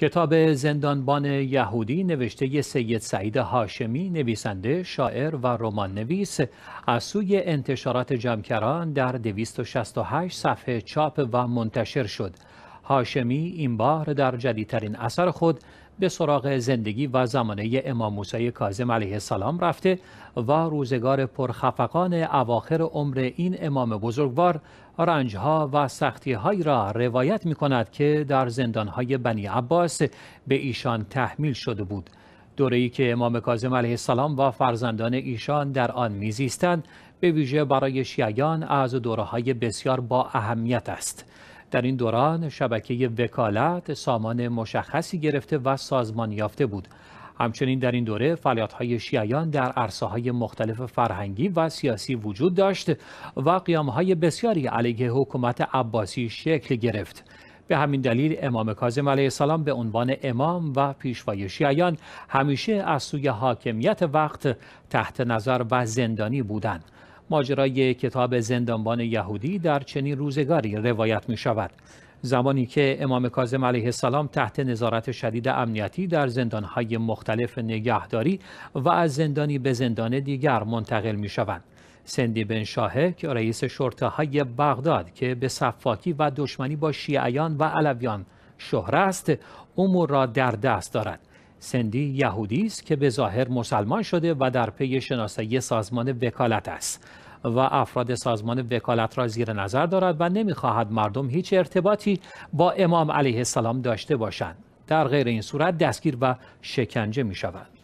کتاب زندانبان یهودی نوشته سید سعید هاشمی نویسنده شاعر و رمان نویس از سوی انتشارات جمکران در 268 صفحه چاپ و منتشر شد هاشمی این بار در جدیدترین اثر خود به سراغ زندگی و زمانه امام موسی کاظم علیه السلام رفته و روزگار پرخفقان اواخر عمر این امام بزرگوار رنجها و سختیهایی را روایت می کند که در زندانهای بنی عباس به ایشان تحمیل شده بود دوره ای که امام کاظم علیه السلام و فرزندان ایشان در آن میزیستند به ویژه برای شیعیان از دوره های بسیار با اهمیت است در این دوران شبکه وکالت سامان مشخصی گرفته و سازمان یافته بود همچنین در این دوره های شیعیان در عرصه‌های مختلف فرهنگی و سیاسی وجود داشت و قیام‌های بسیاری علیه حکومت عباسی شکل گرفت. به همین دلیل امام کاظم علیه السلام به عنوان امام و پیشوای شیعیان همیشه از سوی حاکمیت وقت تحت نظر و زندانی بودند. ماجرای کتاب زندانبان یهودی در چنین روزگاری روایت می شود. زمانی که امام کاظم علیه السلام تحت نظارت شدید امنیتی در زندانهای مختلف نگهداری و از زندانی به زندان دیگر منتقل می شوند. سندی بن شاهه که رئیس شرطه بغداد که به صفاکی و دشمنی با شیعیان و علویان شهره است امور را در دست دارد سندی یهودی است که به ظاهر مسلمان شده و در پی شناسایی سازمان وکالت است و افراد سازمان وکالت را زیر نظر دارد و نمیخواهد مردم هیچ ارتباطی با امام علیه السلام داشته باشند در غیر این صورت دستگیر و شکنجه می شود